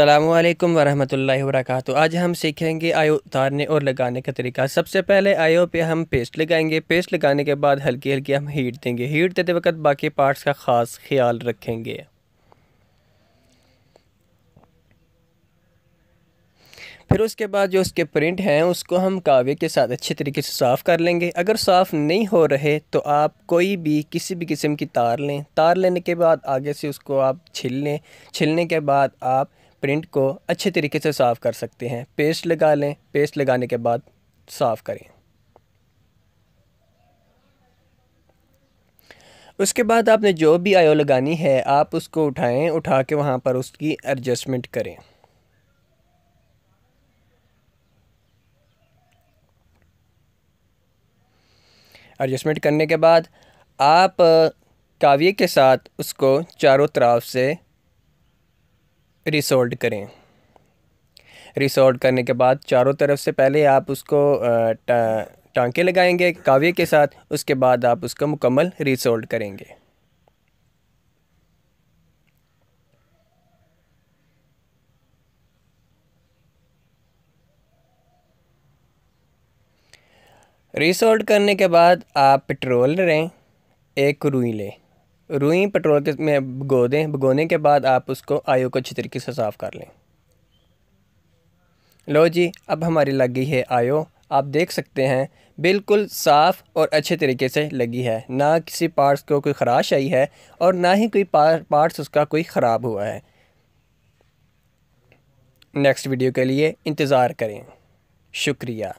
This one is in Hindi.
अल्लाम वरक वबरकत आज हम सीखेंगे आयो उतारने और लगाने का तरीका सबसे पहले आयो पे हम पेस्ट लगाएंगे पेस्ट लगाने के बाद हल्की हल्की हम हीट देंगे हीट देते वक्त बाकी पार्ट्स का ख़ास ख्याल रखेंगे फिर उसके बाद जो उसके प्रिंट हैं उसको हम कावे के साथ अच्छे तरीके से साफ़ कर लेंगे अगर साफ़ नहीं हो रहे तो आप कोई भी किसी भी किस्म की तार लें तार लेने के बाद आगे से उसको आप छिल लें छिलने के बाद आप प्रिंट को अच्छे तरीके से साफ़ कर सकते हैं पेस्ट लगा लें पेस्ट लगाने के बाद साफ़ करें उसके बाद आपने जो भी आयो लगानी है आप उसको उठाएं उठा के वहाँ पर उसकी एडजस्टमेंट करें एडजस्टमेंट करने के बाद आप काव्य के साथ उसको चारों तरफ से रिसोल्ड करें रिसोल्ड करने के बाद चारों तरफ से पहले आप उसको टांके लगाएंगे काव्य के साथ उसके बाद आप उसको मुकम्मल रिसोल्ड करेंगे रिसोर्ट करने के बाद आप पेट्रोल लें एक रुई लें रुई पेट्रोल के में भगो दें भगोने के बाद आप उसको आयो को अच्छी तरीके से साफ़ कर लें लो जी अब हमारी लगी है आयो आप देख सकते हैं बिल्कुल साफ़ और अच्छे तरीके से लगी है ना किसी पार्ट्स को कोई खराश आई है और ना ही कोई पार्ट्स उसका कोई ख़राब हुआ है नेक्स्ट वीडियो के लिए इंतज़ार करें शुक्रिया